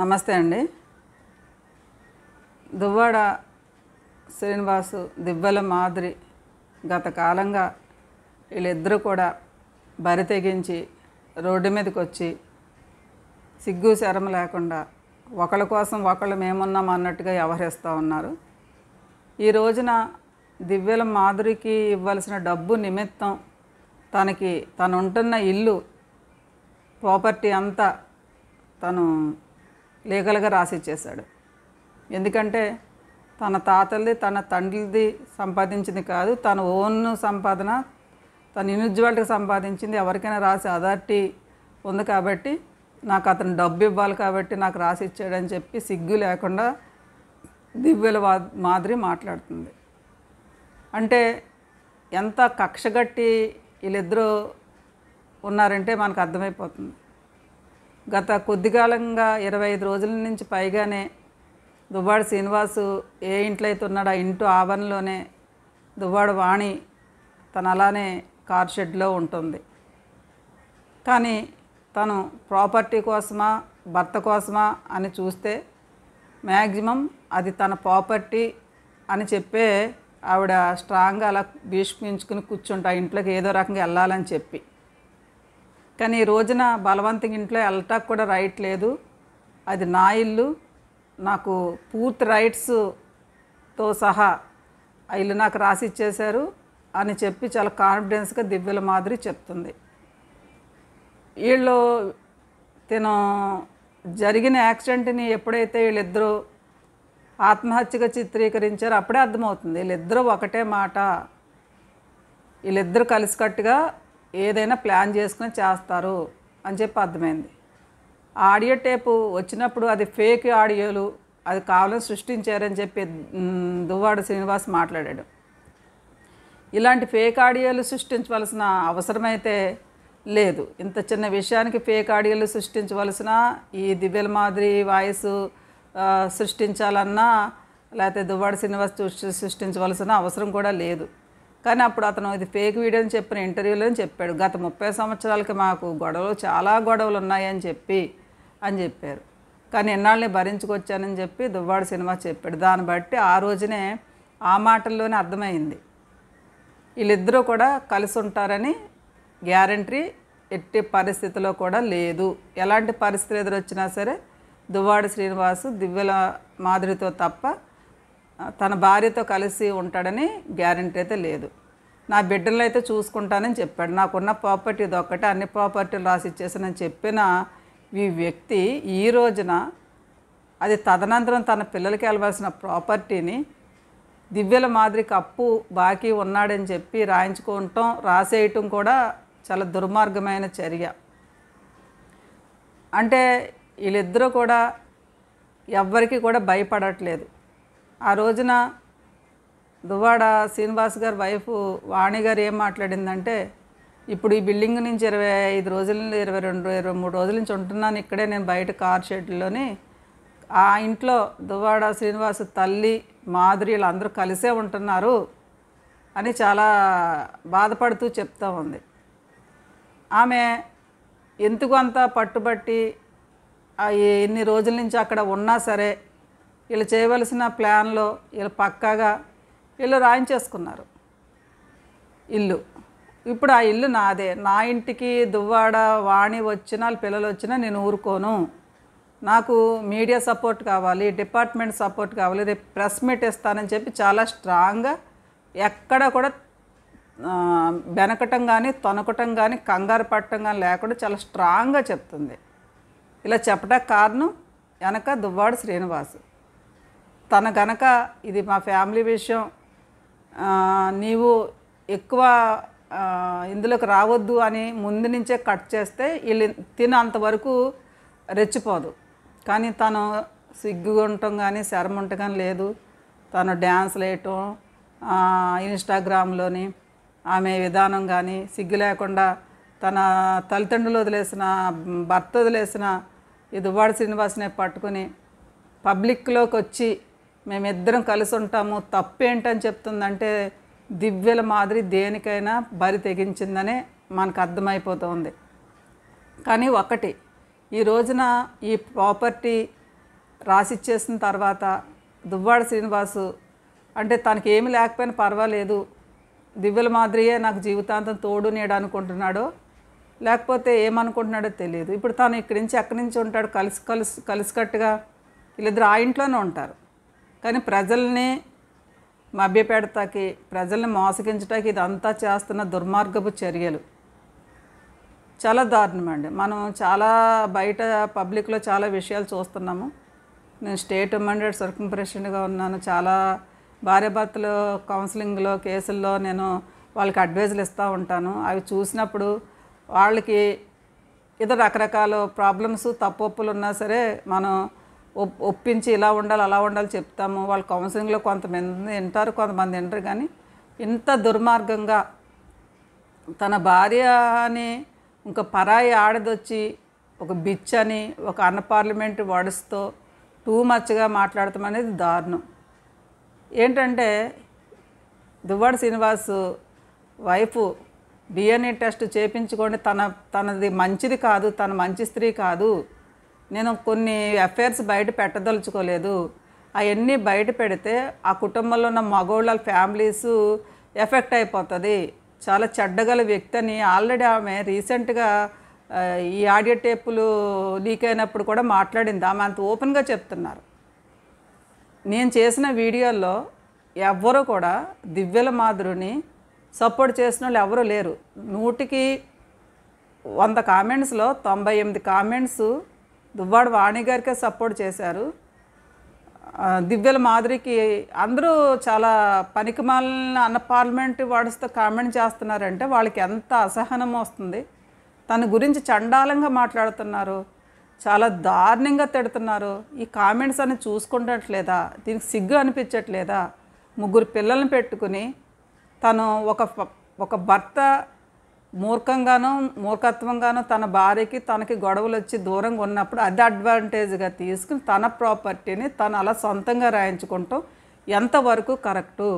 నమస్తే అండి దువ్వాడ శ్రీనివాసు దివ్వల మాదిరి గత కాలంగా వీళ్ళిద్దరూ కూడా బరి తెగించి రోడ్డు మీదకి వచ్చి సిగ్గు శరమ లేకుండా ఒకళ్ళ కోసం ఒకళ్ళు మేమున్నాం అన్నట్టుగా వ్యవహరిస్తూ ఉన్నారు ఈ రోజున దివ్యల మాధురికి ఇవ్వాల్సిన డబ్బు నిమిత్తం తనకి తను ఉంటున్న ఇల్లు ప్రాపర్టీ అంతా తను లీగల్గా రాసిచ్చేశాడు ఎందుకంటే తన తాతలది తన తండ్రిది సంపాదించింది కాదు తన ఓన్ సంపాదన తన ఇండివిజువాలిటీ సంపాదించింది ఎవరికైనా రాసి అథారిటీ ఉంది కాబట్టి నాకు అతను డబ్బు ఇవ్వాలి కాబట్టి నాకు రాసి ఇచ్చాడని చెప్పి సిగ్గు లేకుండా దివ్యుల మాదిరి మాట్లాడుతుంది అంటే ఎంత కక్షగట్టి వీళ్ళిద్దరూ ఉన్నారంటే మనకు అర్థమైపోతుంది గత కొద్ది కాలంగా ఇరవై ఐదు రోజుల నుంచి పైగానే దువ్వాడు శ్రీనివాసు ఏ ఇంట్లో అయితే ఉన్నాడో ఆ ఇంటి ఆవరణలోనే దువ్వాడు వాణి తను అలానే కార్ షెడ్లో ఉంటుంది కానీ తను ప్రాపర్టీ కోసమా భర్త కోసమా అని చూస్తే మ్యాక్సిమం అది తన ప్రాపర్టీ అని చెప్పే ఆవిడ స్ట్రాంగ్గా అలా భీష్మించుకుని కూర్చుంటా ఇంట్లోకి ఏదో రకంగా వెళ్ళాలని చెప్పి కానీ ఈ రోజున బలవంతం ఇంట్లో వెళ్ళటానికి కూడా రైట్ లేదు అది నా ఇల్లు నాకు పూర్తి రైట్స్తో సహా ఆ ఇల్లు నాకు రాసి ఇచ్చేశారు అని చెప్పి చాలా కాన్ఫిడెన్స్గా దివ్యల మాదిరి చెప్తుంది వీళ్ళు తిను జరిగిన యాక్సిడెంట్ని ఎప్పుడైతే వీళ్ళిద్దరూ ఆత్మహత్యగా చిత్రీకరించారో అప్పుడే అర్థమవుతుంది వీళ్ళిద్దరూ ఒకటే మాట వీళ్ళిద్దరూ కలిసికట్టుగా ఏదైనా ప్లాన్ చేసుకుని చేస్తారు అని చెప్పి అర్థమైంది ఆడియో టేపు వచ్చినప్పుడు అది ఫేక్ ఆడియోలు అది కావాలని సృష్టించారని చెప్పి దువ్వాడ శ్రీనివాస్ మాట్లాడాడు ఇలాంటి ఫేక్ ఆడియోలు సృష్టించవలసిన అవసరమైతే లేదు ఇంత చిన్న విషయానికి ఫేక్ ఆడియోలు సృష్టించవలసిన ఈ దివ్యల మాదిరి వాయిస్ సృష్టించాలన్నా లేకపోతే దువ్వాడ శ్రీనివాస్ సృష్టించవలసిన అవసరం కూడా లేదు కానీ అప్పుడు అతను ఇది ఫేక్ వీడియో అని చెప్పిన ఇంటర్వ్యూలో చెప్పాడు గత ముప్పై సంవత్సరాలకి మాకు గొడవలు చాలా గొడవలు ఉన్నాయని చెప్పి అని చెప్పారు కానీ ఎన్నాళ్ళని భరించుకొచ్చానని చెప్పి దువ్వాడ సినిమా చెప్పాడు దాన్ని బట్టి ఆ రోజునే ఆ మాటల్లోనే అర్థమైంది వీళ్ళిద్దరూ కూడా కలిసి ఉంటారని గ్యారంటీ ఎట్టి పరిస్థితిలో కూడా లేదు ఎలాంటి పరిస్థితులు ఎదురొచ్చినా సరే దువ్వాడ శ్రీనివాసు దివ్యల మాదిరితో తప్ప తన భార్యతో కలిసి ఉంటాడని గ్యారంటీ అయితే లేదు నా బిడ్డలను అయితే చూసుకుంటానని చెప్పాడు నాకున్న ప్రాపర్టీ ఇది ఒక్కటే అన్ని ప్రాపర్టీలు రాసి ఇచ్చేసానని చెప్పిన ఈ వ్యక్తి ఈ రోజున అది తదనంతరం తన పిల్లలకి వెళ్ళవలసిన ప్రాపర్టీని దివ్యల మాదిరికి అప్పు బాకీ ఉన్నాడని చెప్పి రాయించుకోవటం రాసేయటం కూడా చాలా దుర్మార్గమైన చర్య అంటే వీళ్ళిద్దరూ కూడా ఎవ్వరికీ కూడా భయపడట్లేదు ఆ రోజున దువ్వాడ శ్రీనివాస్ గారి వైఫ్ వాణి గారు ఏం మాట్లాడిందంటే ఇప్పుడు ఈ బిల్డింగ్ నుంచి ఇరవై ఐదు రోజుల నుంచి ఇరవై రెండు ఇరవై మూడు రోజుల నుంచి ఉంటున్నాను ఇక్కడే నేను బయట కార్ షెడ్లోని ఆ ఇంట్లో దువ్వాడ శ్రీనివాస్ తల్లి మాధురి వీళ్ళందరూ కలిసే ఉంటున్నారు అని చాలా బాధపడుతూ చెప్తూ ఉంది ఆమె ఎందుకు అంత పట్టుబట్టి ఎన్ని రోజుల నుంచి అక్కడ ఉన్నా సరే వీళ్ళు చేయవలసిన ప్లాన్లో వీళ్ళు పక్కాగా వీళ్ళు రాయించేసుకున్నారు ఇల్లు ఇప్పుడు ఆ ఇల్లు నాదే నా ఇంటికి దువ్వాడ వాణి వచ్చినా పిల్లలు వచ్చినా నేను ఊరుకోను నాకు మీడియా సపోర్ట్ కావాలి డిపార్ట్మెంట్ సపోర్ట్ కావాలి రేపు ప్రెస్ మీట్ ఇస్తానని చెప్పి చాలా స్ట్రాంగ్గా ఎక్కడ కూడా బెనకటం కానీ తొనకటం కానీ కంగారు పట్టడం కానీ లేకుండా చాలా స్ట్రాంగ్గా చెప్తుంది ఇలా చెప్పడానికి కారణం వెనక దువ్వాడు శ్రీనివాసు తన గనక ఇది మా ఫ్యామిలీ విషయం నీవు ఎక్కువ ఇందులోకి రావద్దు అని ముందు నుంచే కట్ చేస్తే వీళ్ళు తినంతవరకు రెచ్చిపోదు కానీ తను సిగ్గు ఉండటం కానీ శరం ఉండటం కానీ లేదు తను డ్యాన్స్ వేయటం ఇన్స్టాగ్రామ్లోని ఆమె విధానం కానీ సిగ్గు లేకుండా తన తల్లిదండ్రులు వదిలేసిన భర్త వదిలేసిన ఇదువాడు శ్రీనివాసనే పట్టుకుని పబ్లిక్లోకి వచ్చి మేమిద్దరం కలిసి ఉంటాము తప్పేంటని చెప్తుందంటే దివ్యల మాదిరి దేనికైనా బరి తెగించిందనే మనకు అర్థమైపోతుంది కానీ ఒకటి ఈ రోజున ఈ ప్రాపర్టీ రాసిచ్చేసిన తర్వాత దువ్వాడ శ్రీనివాసు అంటే తనకి ఏమి లేకపోయినా పర్వాలేదు దివ్యల మాదిరియే నాకు జీవితాంతం తోడు నీడు అనుకుంటున్నాడో లేకపోతే ఏమనుకుంటున్నాడో తెలియదు ఇప్పుడు తను ఇక్కడి నుంచి అక్కడి నుంచి ఉంటాడు కలిసి కలిసి కలిసికట్టుగా వీళ్ళిద్దరు ఆ ఇంట్లోనే ఉంటారు కానీ ప్రజల్ని మభ్యపెడతాకి ప్రజల్ని మోసగించడానికి ఇదంతా చేస్తున్న దుర్మార్గపు చర్యలు చాలా దారుణం అండి మనం చాలా బయట పబ్లిక్లో చాలా విషయాలు చూస్తున్నాము నేను స్టేట్ మండేడ్ సర్కంప్రెషన్గా ఉన్నాను చాలా భార్యాభర్తలు కౌన్సిలింగ్లో కేసుల్లో నేను వాళ్ళకి అడ్వైజులు ఇస్తూ ఉంటాను అవి చూసినప్పుడు వాళ్ళకి ఇతర రకరకాల ప్రాబ్లమ్స్ తప్పొప్పులు ఉన్నా సరే మనం ఒప్పించి ఇలా ఉండాలి అలా ఉండాలి చెప్తాము వాళ్ళు కౌన్సిలింగ్లో కొంతమంది వింటారు కొంతమంది వింటారు కానీ ఇంత దుర్మార్గంగా తన భార్యని ఇంకా పరాయి ఆడదొచ్చి ఒక బిచ్ అని ఒక అన్పార్లమెంట్ వర్డ్స్తో టూ మచ్గా మాట్లాడతాం అనేది దారుణం ఏంటంటే Duvvada Srinivas wife DNA test చేపించుకొని తన తనది మంచిది కాదు తన మంచి స్త్రీ కాదు నేను కొన్ని అఫైర్స్ బయట పెట్టదలుచుకోలేదు అవన్నీ బయట పెడితే ఆ కుటుంబంలో ఉన్న మగవాళ్ళ ఫ్యామిలీస్ ఎఫెక్ట్ అయిపోతుంది చాలా చెడ్డగల వ్యక్తి అని ఆల్రెడీ ఆమె రీసెంట్గా ఈ ఆడియో టేపులు లీక్ అయినప్పుడు కూడా మాట్లాడింది ఆమె అంత ఓపెన్గా చెప్తున్నారు నేను చేసిన వీడియోల్లో ఎవ్వరూ కూడా దివ్యల మాధురిని సపోర్ట్ చేసిన వాళ్ళు ఎవరూ లేరు నూటికి వంద కామెంట్స్లో తొంభై ఎనిమిది కామెంట్స్ దువ్వాడు వాణి గారికే సపోర్ట్ చేశారు దివ్యల మాదిరికి అందరూ చాలా పనికిమాలిన అన్న పార్లమెంట్ వాడిస్తో కామెంట్ చేస్తున్నారంటే వాళ్ళకి ఎంత అసహనం వస్తుంది తన గురించి చండాలంగా మాట్లాడుతున్నారు చాలా దారుణంగా తిడుతున్నారు ఈ కామెంట్స్ అని చూసుకుంటట్లేదా దీనికి సిగ్గు అనిపించట్లేదా ముగ్గురు పిల్లల్ని పెట్టుకుని తను ఒక ఒక భర్త మూర్ఖంగానో మూర్ఖత్వంగానో తన భార్యకి తనకి గొడవలు వచ్చి దూరంగా ఉన్నప్పుడు అది అడ్వాంటేజ్గా తీసుకుని తన ప్రాపర్టీని తను అలా సొంతంగా రాయించుకుంటాం ఎంతవరకు కరెక్టు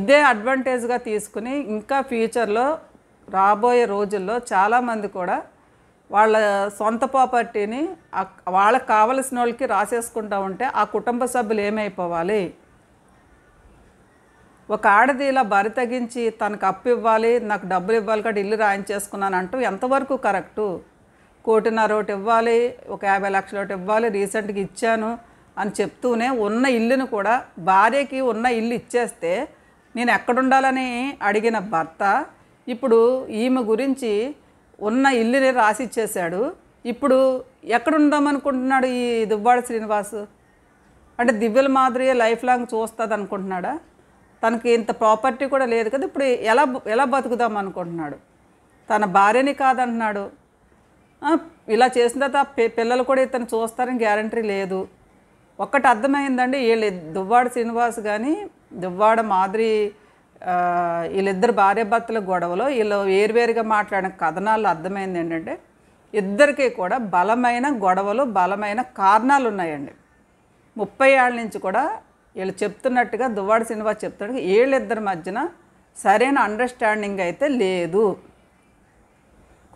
ఇదే అడ్వాంటేజ్గా తీసుకుని ఇంకా ఫ్యూచర్లో రాబోయే రోజుల్లో చాలామంది కూడా వాళ్ళ సొంత ప్రాపర్టీని వాళ్ళకి కావలసిన వాళ్ళకి రాసేసుకుంటూ ఉంటే ఆ కుటుంబ సభ్యులు ఏమైపోవాలి ఒక ఆడది ఇలా బరి తగ్గించి తనకు అప్పు ఇవ్వాలి నాకు డబ్బులు ఇవ్వాలి కాబట్టి ఇల్లు రాయించేసుకున్నాను అంటూ ఎంతవరకు కరెక్టు కోటిన్నర ఒకటి ఇవ్వాలి ఒక యాభై లక్షలు ఒకటి ఇవ్వాలి రీసెంట్గా ఇచ్చాను అని చెప్తూనే ఉన్న ఇల్లును కూడా భార్యకి ఉన్న ఇల్లు ఇచ్చేస్తే నేను ఎక్కడుండాలని అడిగిన భర్త ఇప్పుడు ఈమె గురించి ఉన్న ఇల్లుని రాసి ఇచ్చేశాడు ఇప్పుడు ఎక్కడుందామనుకుంటున్నాడు ఈ దువ్వాడ శ్రీనివాసు అంటే దివ్యల మాదిరి లైఫ్ లాంగ్ చూస్తుంది అనుకుంటున్నాడా తనకి ఇంత ప్రాపర్టీ కూడా లేదు కదా ఇప్పుడు ఎలా ఎలా బతుకుదాం అనుకుంటున్నాడు తన భార్యని కాదంటున్నాడు ఇలా చేసిన తర్వాత పిల్లలు కూడా ఇతను చూస్తారని గ్యారంటీ లేదు ఒక్కటి అర్థమైందండి వీళ్ళు దువ్వాడ శ్రీనివాస్ కానీ దువ్వాడ మాదిరి వీళ్ళిద్దరు భార్యాభర్తల గొడవలో వీళ్ళు వేరువేరుగా మాట్లాడిన కథనాలు అర్థమైంది ఏంటంటే ఇద్దరికీ కూడా బలమైన గొడవలు బలమైన కారణాలు ఉన్నాయండి ముప్పై ఏళ్ళ నుంచి కూడా వీళ్ళు చెప్తున్నట్టుగా దువ్వాడ శ్రీనివాస్ చెప్తున్నట్టు వీళ్ళిద్దరి మధ్యన సరైన అండర్స్టాండింగ్ అయితే లేదు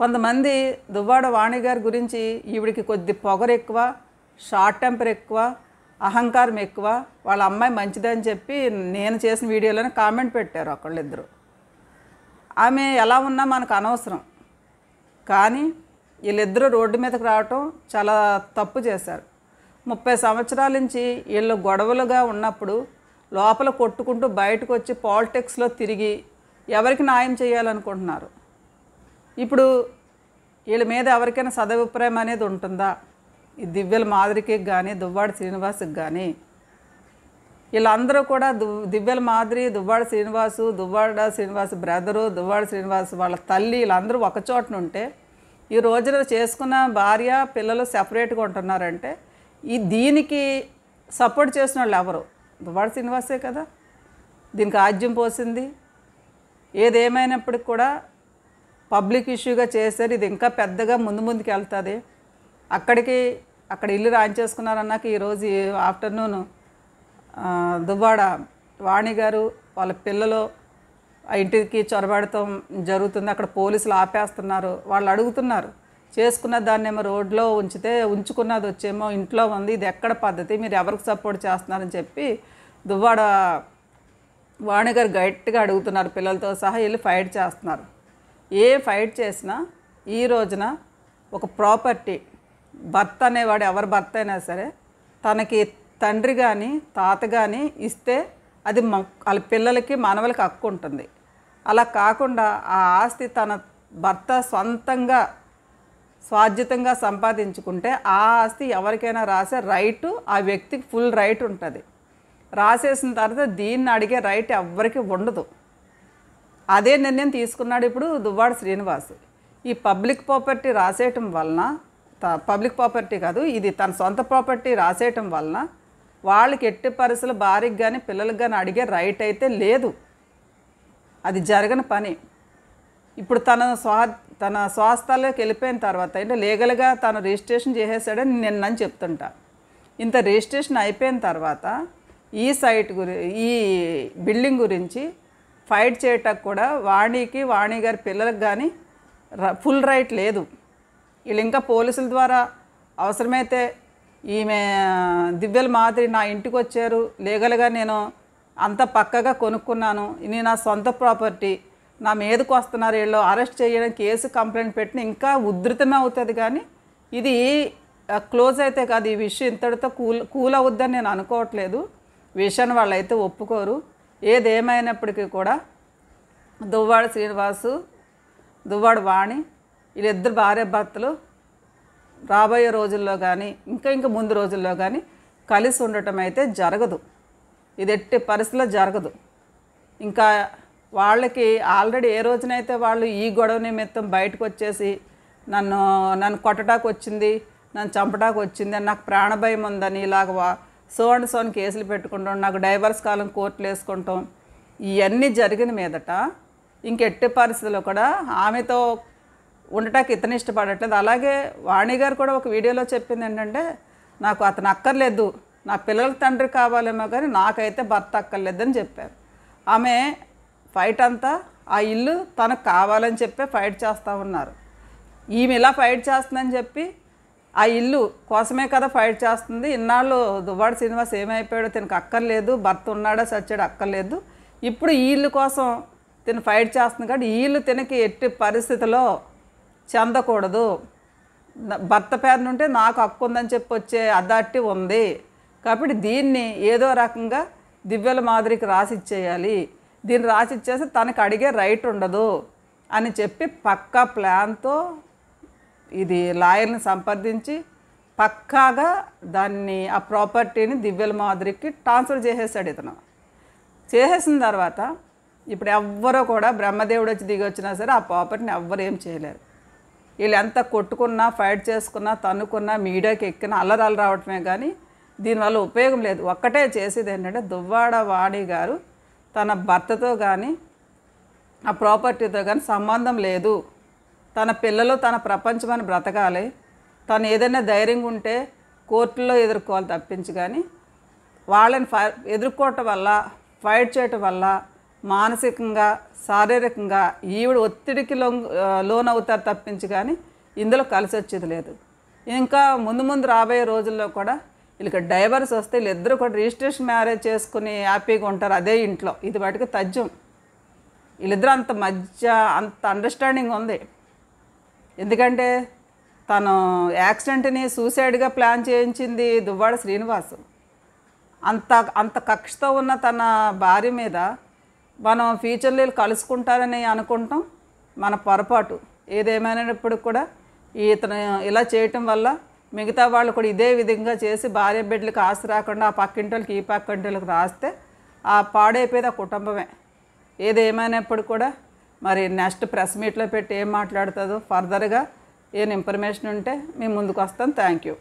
కొంతమంది దువ్వాడ వాణి గారి గురించి ఈవిడికి కొద్ది పొగరు ఎక్కువ షార్ట్ టెంపర్ ఎక్కువ అహంకారం ఎక్కువ వాళ్ళ అమ్మాయి మంచిదని చెప్పి నేను చేసిన వీడియోలోనే కామెంట్ పెట్టారు ఒకళ్ళిద్దరు ఆమె ఎలా ఉన్నా మనకు అనవసరం కానీ వీళ్ళిద్దరూ రోడ్డు మీదకి రావటం చాలా తప్పు చేశారు ముప్పై సంవత్సరాల నుంచి వీళ్ళు గొడవలుగా ఉన్నప్పుడు లోపల కొట్టుకుంటూ బయటకు వచ్చి పాలిటిక్స్లో తిరిగి ఎవరికి న్యాయం చేయాలనుకుంటున్నారు ఇప్పుడు వీళ్ళ మీద ఎవరికైనా సదభిప్రాయం అనేది ఉంటుందా ఈ దివ్యల మాదిరికి కానీ దువ్వాడ శ్రీనివాస్కి కానీ వీళ్ళందరూ కూడా దు దివ్యల మాదిరి దువ్వాడ శ్రీనివాసు దువ్వాడ శ్రీనివాస్ బ్రదరు దువ్వాడ శ్రీనివాస్ వాళ్ళ తల్లి వీళ్ళందరూ ఒక చోటనుంటే ఈ రోజున చేసుకున్న భార్య పిల్లలు సపరేట్గా ఉంటున్నారంటే ఈ దీనికి సపోర్ట్ చేసిన వాళ్ళు ఎవరు దువాడ శ్రీనివాసే కదా దీనికి ఆజ్యం పోసింది ఏదేమైనప్పటికి కూడా పబ్లిక్ ఇష్యూగా చేశారు ఇది ఇంకా పెద్దగా ముందు ముందుకు వెళ్తుంది అక్కడికి అక్కడ ఇల్లు రాయించేసుకున్నారన్నాక ఈరోజు ఆఫ్టర్నూన్ దుబాడ వాణి గారు వాళ్ళ పిల్లలు ఆ ఇంటికి చొరబడటం జరుగుతుంది అక్కడ పోలీసులు ఆపేస్తున్నారు వాళ్ళు అడుగుతున్నారు చేసుకున్న దాన్నేమో రోడ్లో ఉంచితే ఉంచుకున్నది వచ్చేమో ఇంట్లో ఉంది ఇది ఎక్కడ పద్ధతి మీరు ఎవరికి సపోర్ట్ చేస్తున్నారని చెప్పి దువ్వాడ వాణిగారు గట్టిగా అడుగుతున్నారు పిల్లలతో సహా వెళ్ళి ఫైట్ చేస్తున్నారు ఏ ఫైట్ చేసినా ఈ రోజున ఒక ప్రాపర్టీ భర్త అనేవాడు ఎవరి భర్త అయినా సరే తనకి తండ్రి కానీ తాత కానీ ఇస్తే అది వాళ్ళ పిల్లలకి మనవలకి హక్కు ఉంటుంది అలా కాకుండా ఆ ఆస్తి తన భర్త సొంతంగా స్వాధ్యతంగా సంపాదించుకుంటే ఆ ఆస్తి ఎవరికైనా రాసే రైటు ఆ వ్యక్తికి ఫుల్ రైట్ ఉంటుంది రాసేసిన తర్వాత దీన్ని అడిగే రైట్ ఎవరికి ఉండదు అదే నిర్ణయం తీసుకున్నాడు ఇప్పుడు దువ్వాడు శ్రీనివాస్ ఈ పబ్లిక్ ప్రాపర్టీ రాసేయటం వలన పబ్లిక్ ప్రాపర్టీ కాదు ఇది తన సొంత ప్రాపర్టీ రాసేయటం వలన వాళ్ళకి ఎట్టి పరిస్థితులు భారీకి కానీ పిల్లలకు కానీ అడిగే రైట్ అయితే లేదు అది జరగని పని ఇప్పుడు తన స్వా తన స్వాస్థలోకి వెళ్ళిపోయిన తర్వాత అంటే లీగల్గా తను రిజిస్ట్రేషన్ చేసేసాడని నిన్నని చెప్తుంటా ఇంత రిజిస్ట్రేషన్ అయిపోయిన తర్వాత ఈ సైట్ గురి ఈ బిల్డింగ్ గురించి ఫైట్ చేయటకు కూడా వాణికి వాణి గారి పిల్లలకు కానీ ఫుల్ రైట్ లేదు వీళ్ళు ఇంకా పోలీసుల ద్వారా అవసరమైతే ఈమె దివ్యల మాదిరి నా ఇంటికి వచ్చారు లీగల్గా నేను అంత పక్కగా కొనుక్కున్నాను ఇది నా సొంత ప్రాపర్టీ నా మీదకు వస్తున్నారు వీళ్ళు అరెస్ట్ చేయడం కేసు కంప్లైంట్ పెట్టిన ఇంకా ఉధృతమే అవుతుంది కానీ ఇది క్లోజ్ అయితే కాదు ఈ విషయం ఇంతటితో కూల్ కూల్ అవుద్దని నేను అనుకోవట్లేదు విషయాన్ని వాళ్ళైతే ఒప్పుకోరు ఏదేమైనప్పటికీ కూడా దువ్వాడ శ్రీనివాసు దువ్వాడు వాణి వీళ్ళిద్దరు భార్య భర్తలు రాబోయే రోజుల్లో కానీ ఇంకా ఇంకా ముందు రోజుల్లో కానీ కలిసి ఉండటం అయితే జరగదు ఇది ఎట్టి పరిస్థితిలో జరగదు ఇంకా వాళ్ళకి ఆల్రెడీ ఏ రోజునైతే వాళ్ళు ఈ గొడవ నిమిత్తం బయటకు వచ్చేసి నన్ను నన్ను కొట్టడానికి వచ్చింది నన్ను చంపడానికి వచ్చింది అని నాకు ప్రాణభయం ఉందని ఇలాగ సో అండ్ సోన్ కేసులు పెట్టుకుంటాం నాకు డైవర్స్ కాలం కోర్టులు వేసుకుంటాం ఇవన్నీ జరిగిన మీదట ఇంకెట్టి పరిస్థితుల్లో కూడా ఆమెతో ఉండటానికి ఇతను ఇష్టపడట్లేదు అలాగే వాణి గారు కూడా ఒక వీడియోలో చెప్పింది ఏంటంటే నాకు అతను అక్కర్లేదు నా పిల్లల తండ్రి కావాలేమో కానీ నాకైతే భర్త అక్కర్లేదని చెప్పారు ఆమె ఫైట్ అంతా ఆ ఇల్లు తనకు కావాలని చెప్పే ఫైట్ చేస్తూ ఉన్నారు ఈమె ఇలా ఫైట్ చేస్తుందని చెప్పి ఆ ఇల్లు కోసమే కదా ఫైట్ చేస్తుంది ఇన్నాళ్ళు దువ్వాడు శ్రీనివాస్ ఏమైపోయాడో తినకు అక్కర్లేదు భర్త ఉన్నాడో సచ్చాడు అక్కర్లేదు ఇప్పుడు ఈ ఇల్లు కోసం తిను ఫైట్ చేస్తుంది కాబట్టి ఈ ఇల్లు తినకి ఎట్టి పరిస్థితిలో చెందకూడదు భర్త పేరున నుంటే నాకు హక్కు ఉందని చెప్పి వచ్చే అథారిటీ ఉంది కాబట్టి దీన్ని ఏదో రకంగా దివ్యల మాదిరికి రాసిచ్చేయాలి దీన్ని రాసి ఇచ్చేసి తనకు అడిగే రైట్ ఉండదు అని చెప్పి పక్కా ప్లాన్తో ఇది లాయర్ని సంప్రదించి పక్కాగా దాన్ని ఆ ప్రాపర్టీని దివ్యల మాదిరికి ట్రాన్స్ఫర్ చేసేసాడు ఇతను చేసేసిన తర్వాత ఇప్పుడు ఎవ్వరూ కూడా బ్రహ్మదేవుడు వచ్చి దిగి వచ్చినా సరే ఆ ప్రాపర్టీని ఎవ్వరు ఏం చేయలేరు వీళ్ళు ఎంత కొట్టుకున్నా ఫైట్ చేసుకున్నా తన్నుకున్నా మీడియాకి ఎక్కినా అల్లరాలు రావటమే కానీ దీనివల్ల ఉపయోగం లేదు ఒక్కటే చేసేది ఏంటంటే దువ్వాడ వాణి గారు తన భర్తతో కానీ ఆ ప్రాపర్టీతో కానీ సంబంధం లేదు తన పిల్లలు తన ప్రపంచం అని బ్రతకాలి తను ఏదైనా ధైర్యం ఉంటే కోర్టులో ఎదుర్కోవాలి తప్పించి కానీ వాళ్ళని ఫై ఎదుర్కోవటం వల్ల ఫైట్ చేయటం వల్ల మానసికంగా శారీరకంగా ఈవిడ ఒత్తిడికి లోన్ అవుతారు తప్పించి కానీ ఇందులో కలిసి వచ్చేది లేదు ఇంకా ముందు ముందు రాబోయే రోజుల్లో కూడా వీళ్ళకి డైవర్స్ వస్తే వీళ్ళిద్దరూ కూడా రిజిస్ట్రేషన్ మ్యారేజ్ చేసుకుని హ్యాపీగా ఉంటారు అదే ఇంట్లో ఇది వాటికి తజ్జం వీళ్ళిద్దరూ అంత మధ్య అంత అండర్స్టాండింగ్ ఉంది ఎందుకంటే తను యాక్సిడెంట్ని సూసైడ్గా ప్లాన్ చేయించింది దువ్వాడ శ్రీనివాస్ అంత అంత కక్షతో ఉన్న తన భార్య మీద మనం ఫ్యూచర్లో వీళ్ళు కలుసుకుంటారని అనుకుంటాం మన పొరపాటు ఏదేమైనప్పటికి కూడా ఇతను ఇలా చేయటం వల్ల మిగతా వాళ్ళు కూడా ఇదే విధంగా చేసి భార్య బిడ్డలకు ఆశ రాకుండా ఆ పక్కింటోళ్ళకి ఈ పక్కింటోళ్ళకి రాస్తే ఆ పాడైపోయేది ఆ కుటుంబమే ఏది కూడా మరి నెక్స్ట్ ప్రెస్ మీట్లో పెట్టి ఏం మాట్లాడుతుందో ఫర్దర్గా ఏం ఇన్ఫర్మేషన్ ఉంటే మేము ముందుకు వస్తాం థ్యాంక్ యూ